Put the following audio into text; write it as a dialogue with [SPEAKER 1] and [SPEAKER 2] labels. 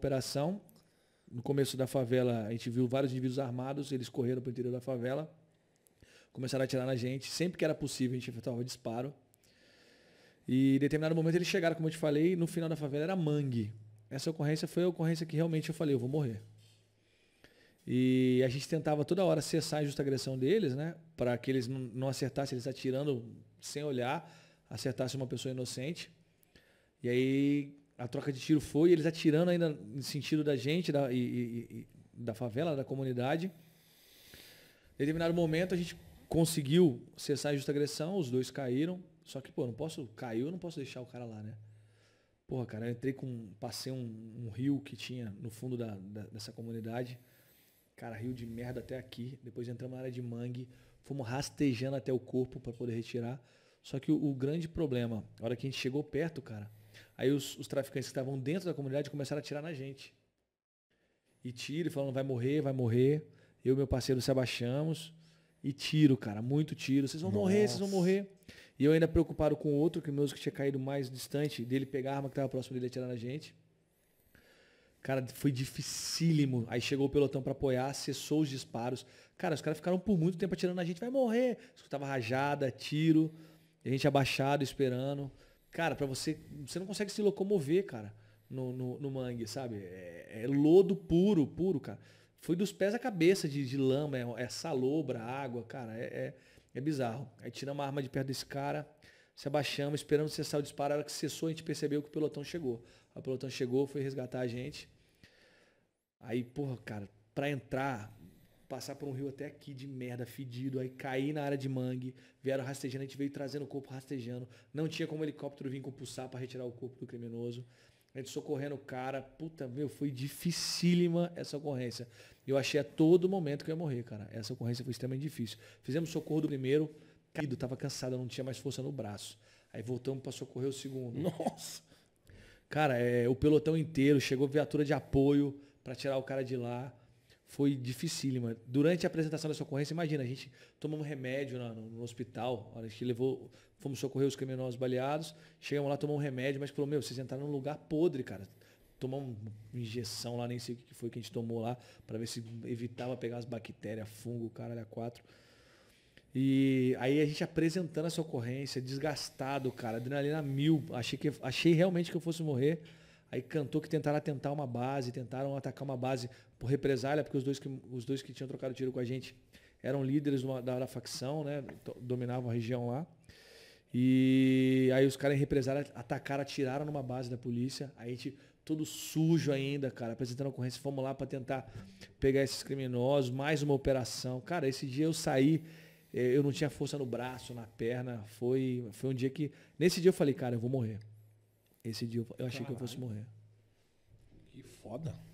[SPEAKER 1] operação. No começo da favela, a gente viu vários indivíduos armados, eles correram para o interior da favela, começaram a atirar na gente. Sempre que era possível, a gente efetuava disparo. E em determinado momento eles chegaram, como eu te falei, no final da favela era mangue. Essa ocorrência foi a ocorrência que realmente eu falei, eu vou morrer. E a gente tentava toda hora cessar a justa agressão deles, né? Para que eles não acertassem, eles atirando sem olhar, acertassem uma pessoa inocente. E aí a troca de tiro foi, eles atirando ainda no sentido da gente da, e, e, e, da favela, da comunidade. Em determinado momento, a gente conseguiu cessar a justa agressão, os dois caíram. Só que, pô, não posso. Caiu, eu não posso deixar o cara lá, né? Porra, cara, eu entrei com. Passei um, um rio que tinha no fundo da, da, dessa comunidade. Cara, rio de merda até aqui. Depois entramos na área de mangue. Fomos rastejando até o corpo para poder retirar. Só que o, o grande problema, a hora que a gente chegou perto, cara, Aí os, os traficantes que estavam dentro da comunidade começaram a atirar na gente. E tiro, falando, vai morrer, vai morrer. Eu e meu parceiro se abaixamos. E tiro, cara, muito tiro. Vocês vão Nossa. morrer, vocês vão morrer. E eu ainda preocupado com outro, que o meu que tinha caído mais distante, dele pegar a arma que estava próximo dele e atirar na gente. Cara, foi dificílimo. Aí chegou o pelotão para apoiar, cessou os disparos. Cara, os caras ficaram por muito tempo atirando na gente, vai morrer. Escutava rajada, tiro, a gente abaixado, esperando. Cara, para você. Você não consegue se locomover, cara, no, no, no mangue, sabe? É, é, lodo puro, puro, cara. Foi dos pés à cabeça de, de lama, é, é salobra, água, cara. É, é, é bizarro. Aí tiramos a arma de perto desse cara, se abaixamos, esperamos cessar o disparo. A hora que cessou, a gente percebeu que o pelotão chegou. O pelotão chegou, foi resgatar a gente. Aí, porra, cara, para entrar, passar por um rio até aqui de merda, fedido, aí caí na área de mangue, vieram rastejando, a gente veio trazendo o corpo rastejando, não tinha como o helicóptero vir compulsar para retirar o corpo do criminoso. A gente socorrendo o cara, puta, meu, foi dificílima essa ocorrência. Eu achei a todo momento que eu ia morrer, cara. Essa ocorrência foi extremamente difícil. Fizemos socorro do primeiro, caído, tava cansado, não tinha mais força no braço. Aí voltamos para socorrer o segundo. Nossa! Cara, é, o pelotão inteiro, chegou viatura de apoio para tirar o cara de lá foi dificílima. Durante a apresentação da socorrência, imagina, a gente tomou um remédio no, no hospital, a gente levou, fomos socorrer os criminosos baleados, chegamos lá, tomamos remédio, mas falou, meu, vocês entraram num lugar podre, cara. Tomamos uma injeção lá, nem sei o que foi que a gente tomou lá, para ver se evitava pegar as bactérias, fungo, caralho, a quatro. E aí a gente apresentando essa ocorrência, desgastado, cara, adrenalina mil. Achei, que, achei realmente que eu fosse morrer. Aí cantou que tentaram atentar uma base, tentaram atacar uma base por represália, porque os dois que, os dois que tinham trocado tiro com a gente eram líderes uma, da, da facção, né? Dominavam a região lá. E aí os caras em represália atacaram, atiraram numa base da polícia. Aí a gente, todo sujo ainda, cara, apresentando ocorrência, fomos lá para tentar pegar esses criminosos, mais uma operação. Cara, esse dia eu saí, eh, eu não tinha força no braço, na perna. Foi, foi um dia que. Nesse dia eu falei, cara, eu vou morrer. Esse dia eu, eu achei que eu fosse morrer. Que foda.